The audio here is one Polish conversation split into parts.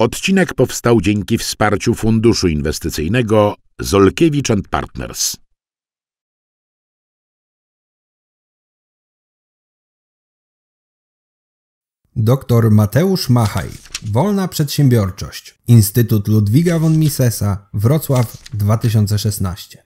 Odcinek powstał dzięki wsparciu Funduszu Inwestycyjnego Zolkiewicz Partners. Doktor Mateusz Machaj, Wolna Przedsiębiorczość, Instytut Ludwiga von Misesa, Wrocław 2016.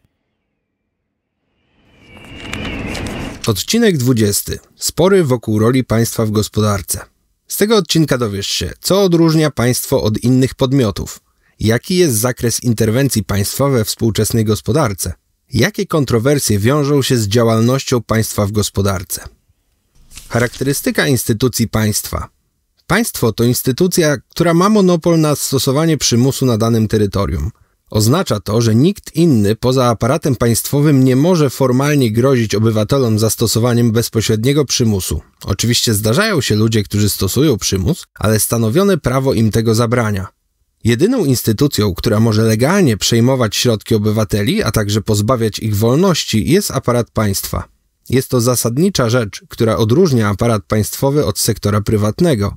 Odcinek 20. Spory wokół roli państwa w gospodarce. Z tego odcinka dowiesz się, co odróżnia państwo od innych podmiotów, jaki jest zakres interwencji państwa we współczesnej gospodarce, jakie kontrowersje wiążą się z działalnością państwa w gospodarce. Charakterystyka instytucji państwa. Państwo to instytucja, która ma monopol na stosowanie przymusu na danym terytorium – Oznacza to, że nikt inny poza aparatem państwowym nie może formalnie grozić obywatelom zastosowaniem bezpośredniego przymusu. Oczywiście zdarzają się ludzie, którzy stosują przymus, ale stanowione prawo im tego zabrania. Jedyną instytucją, która może legalnie przejmować środki obywateli, a także pozbawiać ich wolności, jest aparat państwa. Jest to zasadnicza rzecz, która odróżnia aparat państwowy od sektora prywatnego.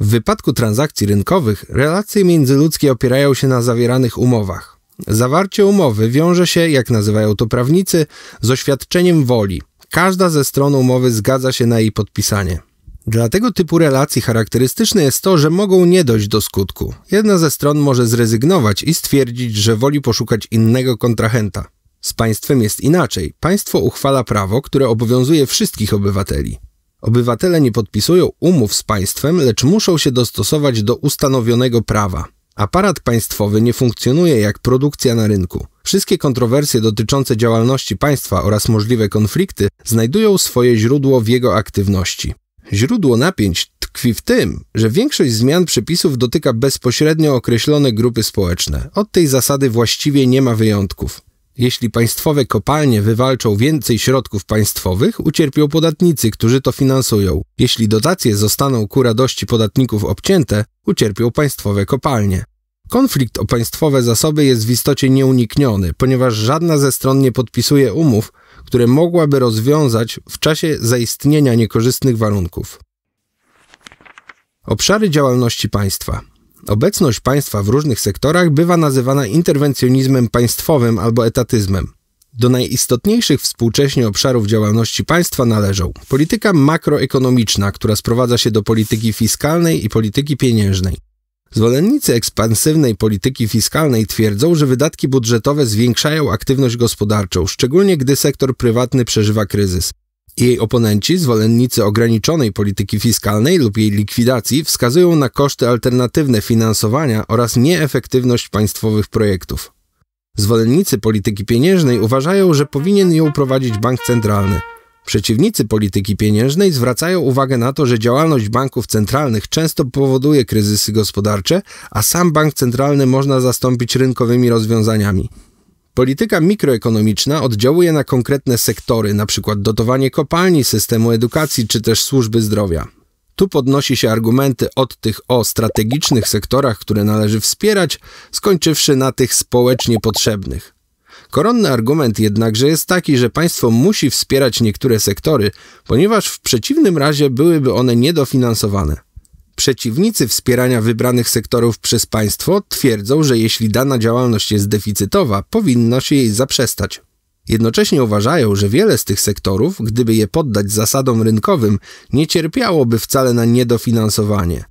W wypadku transakcji rynkowych relacje międzyludzkie opierają się na zawieranych umowach. Zawarcie umowy wiąże się, jak nazywają to prawnicy, z oświadczeniem woli. Każda ze stron umowy zgadza się na jej podpisanie. Dla tego typu relacji charakterystyczne jest to, że mogą nie dojść do skutku. Jedna ze stron może zrezygnować i stwierdzić, że woli poszukać innego kontrahenta. Z państwem jest inaczej. Państwo uchwala prawo, które obowiązuje wszystkich obywateli. Obywatele nie podpisują umów z państwem, lecz muszą się dostosować do ustanowionego prawa. Aparat państwowy nie funkcjonuje jak produkcja na rynku. Wszystkie kontrowersje dotyczące działalności państwa oraz możliwe konflikty znajdują swoje źródło w jego aktywności. Źródło napięć tkwi w tym, że większość zmian przepisów dotyka bezpośrednio określone grupy społeczne. Od tej zasady właściwie nie ma wyjątków. Jeśli państwowe kopalnie wywalczą więcej środków państwowych, ucierpią podatnicy, którzy to finansują. Jeśli dotacje zostaną ku radości podatników obcięte, ucierpią państwowe kopalnie. Konflikt o państwowe zasoby jest w istocie nieunikniony, ponieważ żadna ze stron nie podpisuje umów, które mogłaby rozwiązać w czasie zaistnienia niekorzystnych warunków. Obszary działalności państwa. Obecność państwa w różnych sektorach bywa nazywana interwencjonizmem państwowym albo etatyzmem. Do najistotniejszych współcześnie obszarów działalności państwa należą polityka makroekonomiczna, która sprowadza się do polityki fiskalnej i polityki pieniężnej. Zwolennicy ekspansywnej polityki fiskalnej twierdzą, że wydatki budżetowe zwiększają aktywność gospodarczą, szczególnie gdy sektor prywatny przeżywa kryzys. Jej oponenci, zwolennicy ograniczonej polityki fiskalnej lub jej likwidacji, wskazują na koszty alternatywne finansowania oraz nieefektywność państwowych projektów. Zwolennicy polityki pieniężnej uważają, że powinien ją prowadzić bank centralny. Przeciwnicy polityki pieniężnej zwracają uwagę na to, że działalność banków centralnych często powoduje kryzysy gospodarcze, a sam bank centralny można zastąpić rynkowymi rozwiązaniami. Polityka mikroekonomiczna oddziałuje na konkretne sektory, np. dotowanie kopalni, systemu edukacji czy też służby zdrowia. Tu podnosi się argumenty od tych o strategicznych sektorach, które należy wspierać, skończywszy na tych społecznie potrzebnych. Koronny argument jednakże jest taki, że państwo musi wspierać niektóre sektory, ponieważ w przeciwnym razie byłyby one niedofinansowane. Przeciwnicy wspierania wybranych sektorów przez państwo twierdzą, że jeśli dana działalność jest deficytowa, powinno się jej zaprzestać. Jednocześnie uważają, że wiele z tych sektorów, gdyby je poddać zasadom rynkowym, nie cierpiałoby wcale na niedofinansowanie.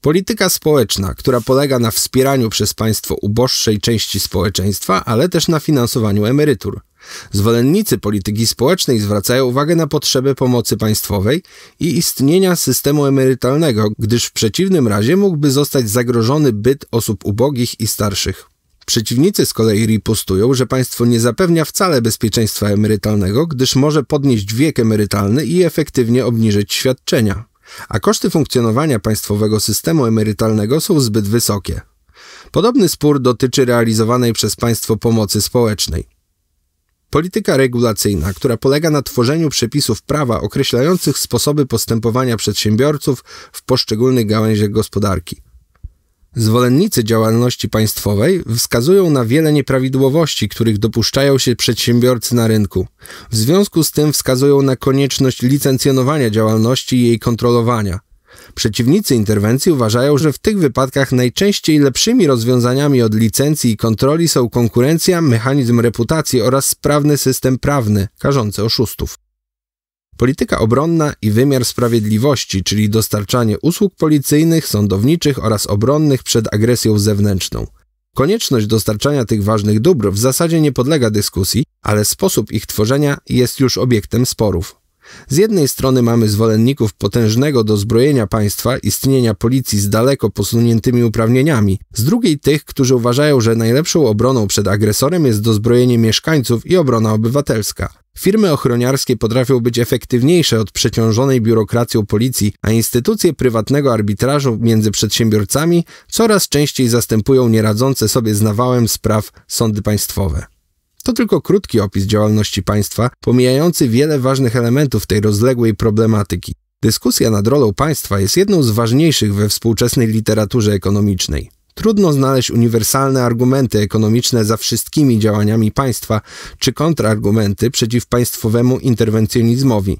Polityka społeczna, która polega na wspieraniu przez państwo uboższej części społeczeństwa, ale też na finansowaniu emerytur. Zwolennicy polityki społecznej zwracają uwagę na potrzebę pomocy państwowej i istnienia systemu emerytalnego, gdyż w przeciwnym razie mógłby zostać zagrożony byt osób ubogich i starszych. Przeciwnicy z kolei ripostują, że państwo nie zapewnia wcale bezpieczeństwa emerytalnego, gdyż może podnieść wiek emerytalny i efektywnie obniżyć świadczenia. A koszty funkcjonowania państwowego systemu emerytalnego są zbyt wysokie. Podobny spór dotyczy realizowanej przez państwo pomocy społecznej. Polityka regulacyjna, która polega na tworzeniu przepisów prawa określających sposoby postępowania przedsiębiorców w poszczególnych gałęziach gospodarki. Zwolennicy działalności państwowej wskazują na wiele nieprawidłowości, których dopuszczają się przedsiębiorcy na rynku. W związku z tym wskazują na konieczność licencjonowania działalności i jej kontrolowania. Przeciwnicy interwencji uważają, że w tych wypadkach najczęściej lepszymi rozwiązaniami od licencji i kontroli są konkurencja, mechanizm reputacji oraz sprawny system prawny karzący oszustów. Polityka obronna i wymiar sprawiedliwości, czyli dostarczanie usług policyjnych, sądowniczych oraz obronnych przed agresją zewnętrzną. Konieczność dostarczania tych ważnych dóbr w zasadzie nie podlega dyskusji, ale sposób ich tworzenia jest już obiektem sporów. Z jednej strony mamy zwolenników potężnego dozbrojenia państwa, istnienia policji z daleko posuniętymi uprawnieniami, z drugiej tych, którzy uważają, że najlepszą obroną przed agresorem jest dozbrojenie mieszkańców i obrona obywatelska. Firmy ochroniarskie potrafią być efektywniejsze od przeciążonej biurokracją policji, a instytucje prywatnego arbitrażu między przedsiębiorcami coraz częściej zastępują nieradzące sobie z nawałem spraw sądy państwowe. To tylko krótki opis działalności państwa, pomijający wiele ważnych elementów tej rozległej problematyki. Dyskusja nad rolą państwa jest jedną z ważniejszych we współczesnej literaturze ekonomicznej. Trudno znaleźć uniwersalne argumenty ekonomiczne za wszystkimi działaniami państwa czy kontrargumenty przeciw państwowemu interwencjonizmowi.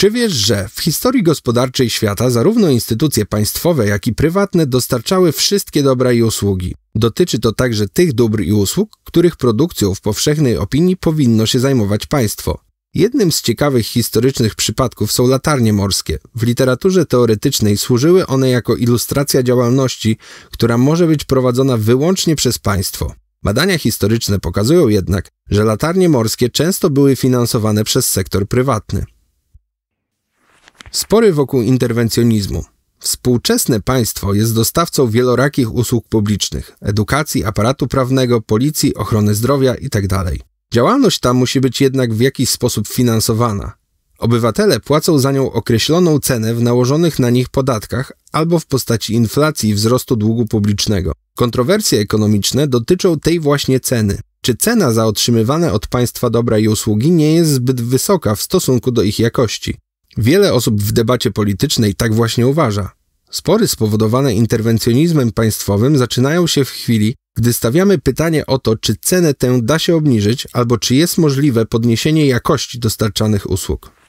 Czy wiesz, że w historii gospodarczej świata zarówno instytucje państwowe, jak i prywatne dostarczały wszystkie dobra i usługi? Dotyczy to także tych dóbr i usług, których produkcją w powszechnej opinii powinno się zajmować państwo. Jednym z ciekawych historycznych przypadków są latarnie morskie. W literaturze teoretycznej służyły one jako ilustracja działalności, która może być prowadzona wyłącznie przez państwo. Badania historyczne pokazują jednak, że latarnie morskie często były finansowane przez sektor prywatny. Spory wokół interwencjonizmu. Współczesne państwo jest dostawcą wielorakich usług publicznych edukacji, aparatu prawnego, policji, ochrony zdrowia itd. Tak Działalność ta musi być jednak w jakiś sposób finansowana. Obywatele płacą za nią określoną cenę w nałożonych na nich podatkach albo w postaci inflacji i wzrostu długu publicznego. Kontrowersje ekonomiczne dotyczą tej właśnie ceny. Czy cena za otrzymywane od państwa dobra i usługi nie jest zbyt wysoka w stosunku do ich jakości? Wiele osób w debacie politycznej tak właśnie uważa. Spory spowodowane interwencjonizmem państwowym zaczynają się w chwili, gdy stawiamy pytanie o to, czy cenę tę da się obniżyć, albo czy jest możliwe podniesienie jakości dostarczanych usług.